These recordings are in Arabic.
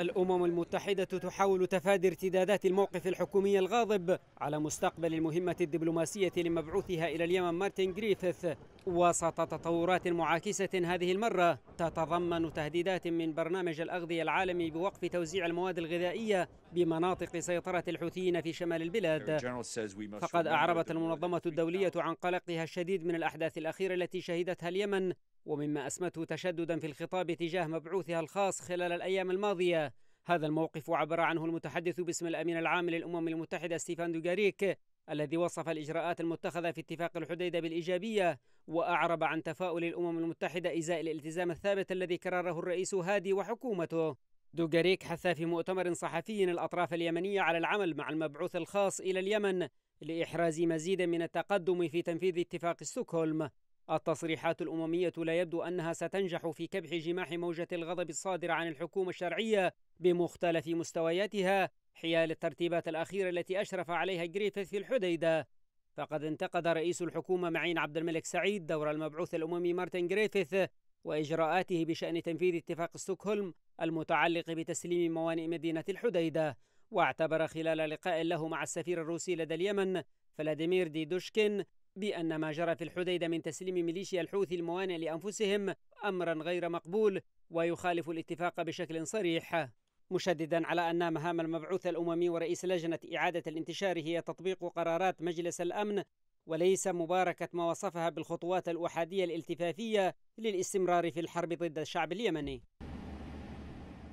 الأمم المتحدة تحاول تفادي ارتدادات الموقف الحكومي الغاضب على مستقبل المهمة الدبلوماسية لمبعوثها إلى اليمن مارتن جريفيث وسط تطورات معاكسة هذه المرة تتضمن تهديدات من برنامج الأغذية العالمي بوقف توزيع المواد الغذائية بمناطق سيطرة الحوثيين في شمال البلاد فقد أعربت المنظمة الدولية عن قلقها الشديد من الأحداث الأخيرة التي شهدتها اليمن ومما أسمته تشددا في الخطاب تجاه مبعوثها الخاص خلال الأيام الماضية هذا الموقف عبر عنه المتحدث باسم الأمين العام للأمم المتحدة ستيفان دوغاريك الذي وصف الإجراءات المتخذة في اتفاق الحديدة بالإيجابية وأعرب عن تفاؤل الأمم المتحدة إزاء الالتزام الثابت الذي كرره الرئيس هادي وحكومته دوغاريك حث في مؤتمر صحفي الأطراف اليمنية على العمل مع المبعوث الخاص إلى اليمن لإحراز مزيد من التقدم في تنفيذ اتفاق ستوكهولم التصريحات الأممية لا يبدو أنها ستنجح في كبح جماح موجة الغضب الصادرة عن الحكومة الشرعية بمختلف مستوياتها حيال الترتيبات الأخيرة التي أشرف عليها جريفيث في الحديدة فقد انتقد رئيس الحكومة معين عبد الملك سعيد دور المبعوث الأممي مارتن جريفيث وإجراءاته بشأن تنفيذ اتفاق ستوكهولم المتعلق بتسليم موانئ مدينة الحديدة واعتبر خلال لقاء له مع السفير الروسي لدى اليمن فلاديمير دي دوشكين بأن ما جرى في الحديدة من تسليم ميليشيا الحوثي الموانئ لأنفسهم أمرا غير مقبول ويخالف الاتفاق بشكل صريح مشددا على أن مهام المبعوث الأممي ورئيس لجنة إعادة الانتشار هي تطبيق قرارات مجلس الأمن وليس مباركة ما وصفها بالخطوات الأحادية الالتفافية للاستمرار في الحرب ضد الشعب اليمني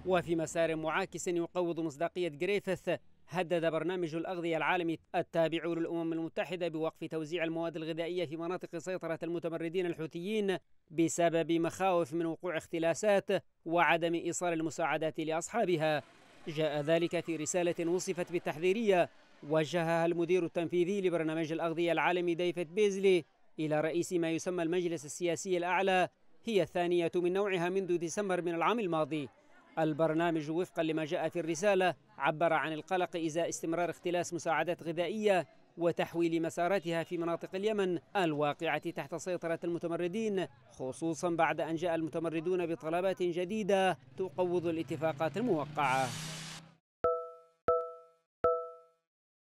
وفي مسار معاكس يقوض مصداقية جريفيث هدد برنامج الأغذية العالمي التابع للأمم المتحدة بوقف توزيع المواد الغذائية في مناطق سيطرة المتمردين الحوثيين بسبب مخاوف من وقوع اختلاسات وعدم إيصال المساعدات لأصحابها جاء ذلك في رسالة وصفت بالتحذيرية وجهها المدير التنفيذي لبرنامج الأغذية العالمي ديفيد بيزلي إلى رئيس ما يسمى المجلس السياسي الأعلى هي الثانية من نوعها منذ ديسمبر من العام الماضي البرنامج وفقا لما جاء في الرسالة عبر عن القلق إزاء استمرار اختلاس مساعدات غذائية وتحويل مساراتها في مناطق اليمن الواقعة تحت سيطرة المتمردين خصوصا بعد أن جاء المتمردون بطلبات جديدة تقوض الاتفاقات الموقعة